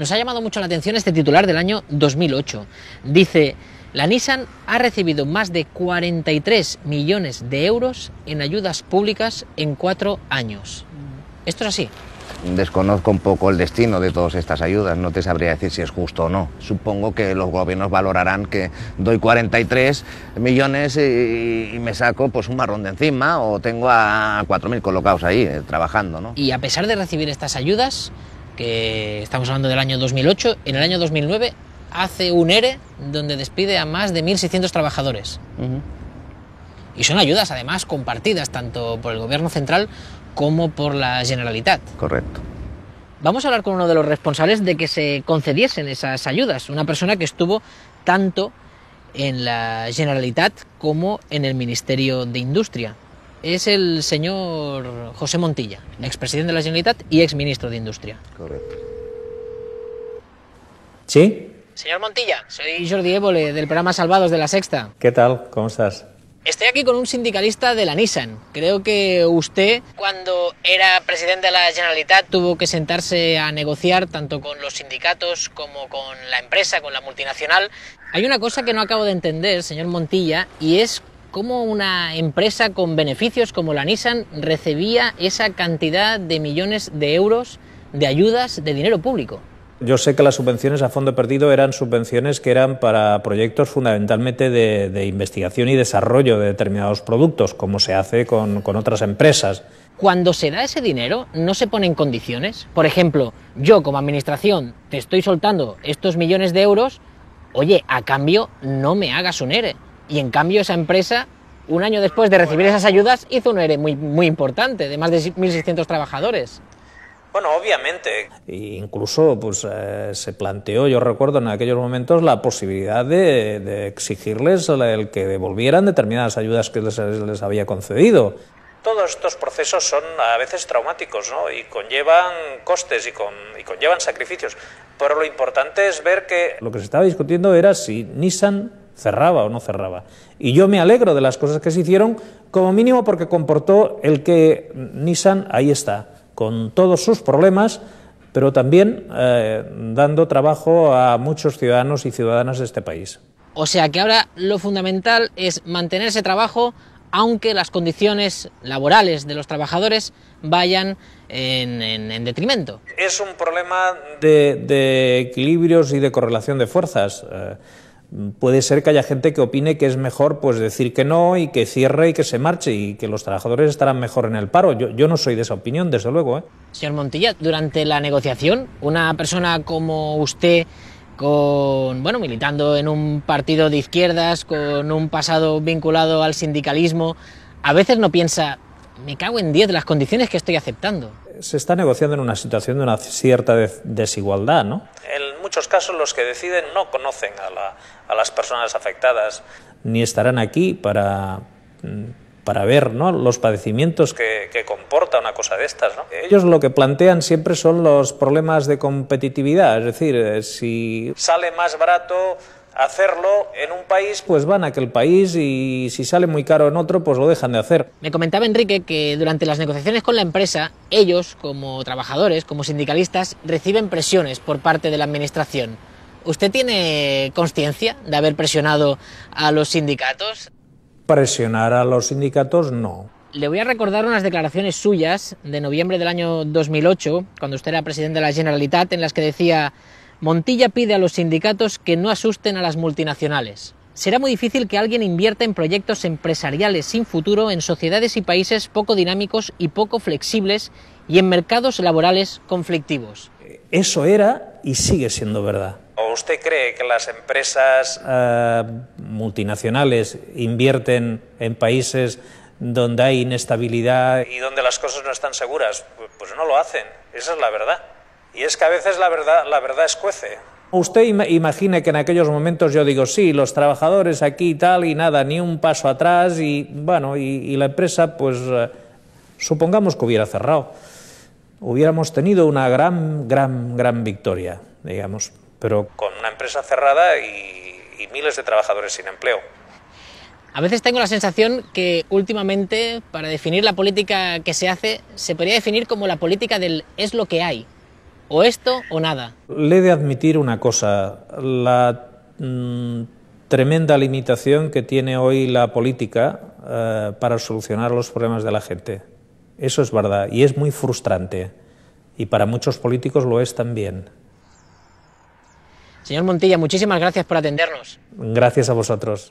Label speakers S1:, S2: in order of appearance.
S1: Nos ha llamado mucho la atención este titular del año 2008. Dice, la Nissan ha recibido más de 43 millones de euros en ayudas públicas en cuatro años. ¿Esto es así?
S2: Desconozco un poco el destino de todas estas ayudas, no te sabría decir si es justo o no. Supongo que los gobiernos valorarán que doy 43 millones y, me saco pues un marrón de encima o tengo a 4.000 colocados ahí eh, trabajando.
S1: Y a pesar de recibir estas ayudas, que estamos hablando del año 2008, en el año 2009 hace un ERE donde despide a más de 1.600 trabajadores. Y son ayudas, además, compartidas tanto por el Gobierno central como por la Generalitat. Correcto. Vamos a hablar con uno de los responsables de que se concediesen esas ayudas, una persona que estuvo tanto en la Generalitat como en el Ministerio de Industria es el señor José Montilla, expresidente de la Generalitat y exministro de Industria. Correcto. ¿Sí? Señor Montilla, soy Jordi Évole del programa Salvados de la Sexta.
S2: ¿Qué tal? ¿Cómo estás?
S1: Estoy aquí con un sindicalista de la Nissan. Creo que usted, cuando era presidente de la Generalitat, tuvo que sentarse a negociar tanto con los sindicatos como con la empresa, con la multinacional. Hay una cosa que no acabo de entender, señor Montilla, y es cómo una empresa con beneficios como la Nissan recibía esa cantidad de millones de euros de ayudas de dinero público.
S2: Yo sé que las subvenciones a fondo perdido eran subvenciones que eran para proyectos fundamentalmente de, investigación y desarrollo de determinados productos, como se hace con, con, otras empresas.
S1: Cuando se da ese dinero, ¿no se ponen condiciones? Por ejemplo, yo como administración te estoy soltando estos millones de euros, oye, a cambio no me hagas un ERE y en cambio esa empresa, un año después de recibir esas ayudas, hizo un ERE muy, muy importante, de más de 1.600 trabajadores. Bueno,
S2: obviamente. E incluso pues, eh, se planteó, yo recuerdo en aquellos momentos, la posibilidad de, de exigirles el que devolvieran determinadas ayudas que les, había concedido todos estos procesos son a veces traumáticos ¿no? y conllevan costes y, con, y, conllevan sacrificios. Pero lo importante es ver que... Lo que se estaba discutiendo era si Nissan cerraba o no cerraba. Y yo me alegro de las cosas que se hicieron, como mínimo porque comportó el que Nissan ahí está, con todos sus problemas, pero también eh, dando trabajo a muchos ciudadanos y ciudadanas de este país.
S1: O sea que ahora lo fundamental es mantener ese trabajo aunque las condiciones laborales de los trabajadores vayan en, detrimento. Es un
S2: problema de, equilibrios y de correlación de fuerzas. Eh, puede ser que haya gente que opine que es mejor pues decir que no y que cierre y que se marche y que los trabajadores estarán mejor en el paro. Yo, no soy de esa opinión, desde luego. ¿eh?
S1: Señor Montilla, durante la negociación, una persona como usted, con bueno, militando en un partido de izquierdas, con un pasado vinculado al sindicalismo, a veces no piensa, me cago en diez las condiciones que estoy aceptando.
S2: Se está negociando en una situación de una cierta desigualdad, ¿no? muchos casos los que deciden no conocen a, las personas afectadas. Ni estarán aquí para, mm, para ver ¿no? los padecimientos que, que, comporta una cosa de estas. Ellos lo que plantean siempre son los problemas de competitividad, es decir, eh, si sale
S1: más barato hacerlo
S2: en un país, pues van a aquel país y si sale muy caro en otro, pues lo dejan de hacer.
S1: Me comentaba Enrique que durante las negociaciones con la empresa, ellos, como trabajadores, como sindicalistas, reciben presiones por parte de la Administración. ¿Usted tiene conciencia de haber presionado a los sindicatos?
S2: Presionar a los sindicatos no.
S1: Le voy a recordar unas declaraciones suyas de noviembre del año 2008, cuando usted era presidente de la Generalitat, en las que decía Montilla pide a los sindicatos que no asusten a las multinacionales. Será muy difícil que alguien invierta en proyectos empresariales sin futuro en sociedades y países poco dinámicos y poco flexibles y en mercados laborales conflictivos. Eso era
S2: y sigue siendo verdad. ¿O usted cree que las empresas ah, multinacionales invierten en países donde hay inestabilidad y donde las cosas no están seguras? Pues no lo hacen, esa es la verdad. Y es que a veces la verdad, la verdad escuece. Usted imagine que en aquellos momentos yo digo, sí, los trabajadores aquí y tal, y nada, ni un paso atrás, y bueno, y, la empresa, pues eh, supongamos que hubiera cerrado. Hubiéramos tenido una gran, gran, gran victoria, digamos, pero con una empresa cerrada y, y miles de trabajadores sin empleo.
S1: A veces tengo la sensación que últimamente, para definir la política que se hace, se podría definir como la política del es lo que hay, o esto o nada.
S2: Le he de admitir una cosa, la mm, tremenda limitación que tiene hoy la política eh, para solucionar los problemas de la gente. Eso es verdad y es muy frustrante y para muchos políticos lo es también.
S1: Señor Montilla, muchísimas gracias por atendernos.
S2: Gracias a vosotros.